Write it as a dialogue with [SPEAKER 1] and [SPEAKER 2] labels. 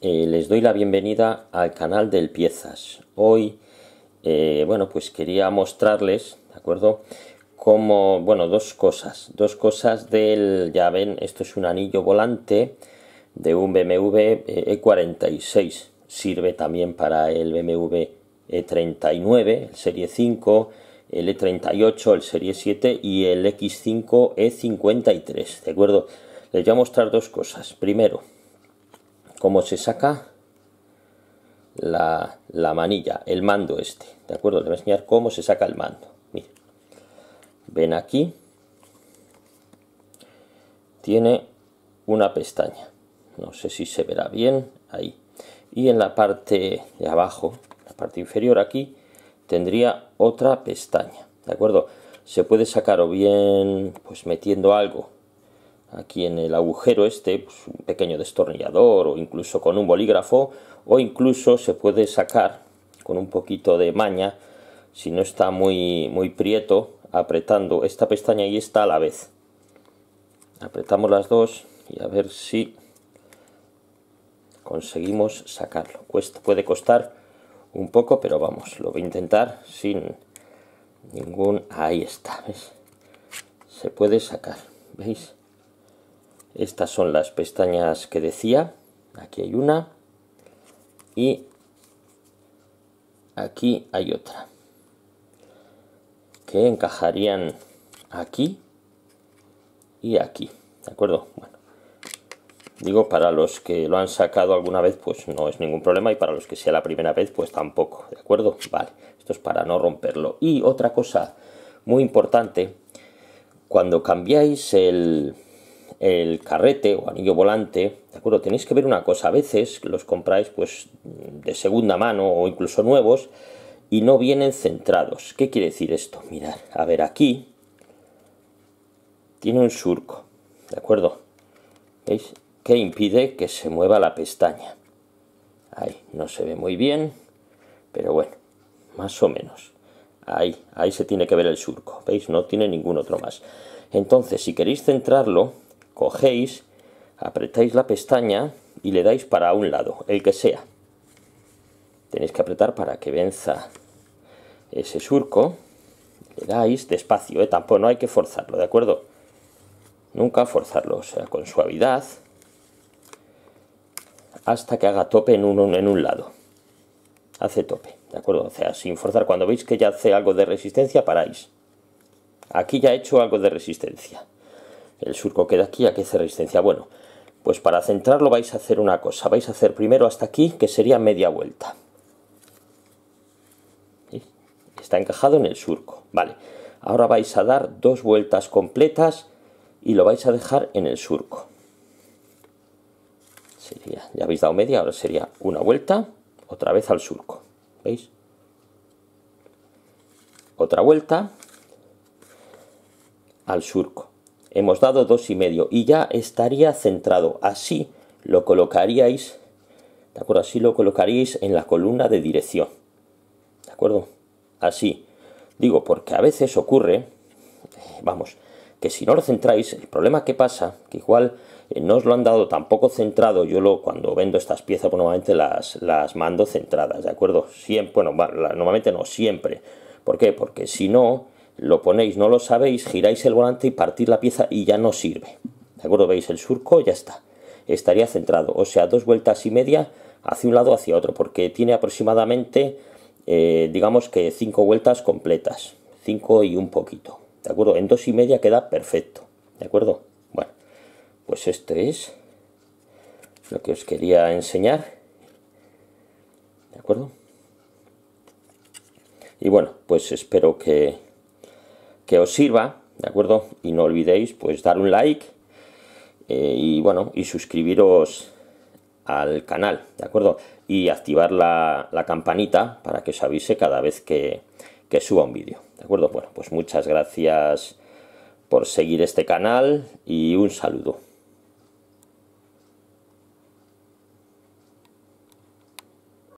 [SPEAKER 1] Eh, les doy la bienvenida al canal del Piezas. Hoy, eh, bueno, pues quería mostrarles, ¿de acuerdo? Como, bueno, dos cosas. Dos cosas del, ya ven, esto es un anillo volante de un BMW E46. Eh, e Sirve también para el BMW E39, el Serie 5, el E38, el Serie 7 y el X5 E53, ¿de acuerdo? Les voy a mostrar dos cosas. Primero, cómo se saca la, manilla, el mando este, ¿de acuerdo? Te voy a enseñar cómo se saca el mando. ven aquí, tiene una pestaña, no sé si se verá bien, ahí. Y en la parte de abajo, la parte inferior aquí, tendría otra pestaña, ¿de acuerdo? Se puede sacar o bien pues metiendo algo aquí en el agujero este, pues, un pequeño destornillador o incluso con un bolígrafo o incluso se puede sacar con un poquito de maña si no está muy, muy prieto apretando esta pestaña y esta a la vez. Apretamos las dos y a ver si conseguimos sacarlo. puede costar un poco, pero vamos, lo voy a intentar sin ningún... Ahí está, ¿ves? Se puede sacar, ¿veis? Estas son las pestañas que decía. Aquí hay una. Y aquí hay otra. Que encajarían aquí y aquí. ¿De acuerdo? Bueno. Digo, para los que lo han sacado alguna vez, pues no es ningún problema. Y para los que sea la primera vez, pues tampoco. ¿De acuerdo? Vale. Esto es para no romperlo. Y otra cosa muy importante. Cuando cambiáis el, el carrete o anillo volante, ¿de acuerdo? Tenéis que ver una cosa, a veces los compráis pues de segunda mano o incluso nuevos y no vienen centrados. ¿Qué quiere decir esto? Mirad, a ver, aquí tiene un surco, ¿de acuerdo? ¿Veis? Que impide que se mueva la pestaña. Ahí, no se ve muy bien, pero bueno, más o menos. Ahí, ahí se tiene que ver el surco, ¿veis? No tiene ningún otro más. Entonces, si queréis centrarlo, cogéis, apretáis la pestaña y le dais para un lado, el que sea. Tenéis que apretar para que venza ese surco. Le dais despacio, ¿eh? tampoco no hay que forzarlo, ¿de acuerdo? Nunca forzarlo, o sea, con suavidad hasta que haga tope en un, en un lado. Hace tope, ¿de acuerdo? O sea, sin forzar. Cuando veis que ya hace algo de resistencia, paráis. Aquí ya he hecho algo de resistencia el surco queda aquí, aquí hace resistencia. Bueno, pues para centrarlo vais a hacer una cosa, vais a hacer primero hasta aquí, que sería media vuelta. Está encajado en el surco, vale. Ahora vais a dar dos vueltas completas y lo vais a dejar en el surco. ya habéis dado media, ahora sería una vuelta, otra vez al surco, ¿veis? Otra vuelta al surco hemos dado dos y medio y ya estaría centrado. Así lo colocaríais, ¿de acuerdo? Así lo colocaríais en la columna de dirección. ¿De acuerdo? Así. Digo, porque a veces ocurre, eh, vamos, que si no lo centráis, el problema que pasa, que igual eh, no os lo han dado tampoco centrado, yo lo, cuando vendo estas piezas, pues, normalmente las, las mando centradas, ¿de acuerdo? Siempre, bueno, normalmente no, siempre. ¿Por qué? Porque si no, lo ponéis, no lo sabéis, giráis el volante y partir la pieza y ya no sirve. ¿De acuerdo? Veis el surco, ya está. Estaría centrado, o sea, dos vueltas y media hacia un lado hacia otro, porque tiene aproximadamente, eh, digamos que cinco vueltas completas, cinco y un poquito. ¿De acuerdo? En dos y media queda perfecto. ¿De acuerdo? Bueno, pues esto es lo que os quería enseñar. ¿De acuerdo? Y bueno, pues espero que que os sirva, ¿de acuerdo? Y no olvidéis pues dar un like eh, y bueno, y suscribiros al canal, ¿de acuerdo? Y activar la, campanita para que os avise cada vez que, que suba un vídeo, ¿de acuerdo? Bueno, pues muchas gracias por seguir este canal y un saludo.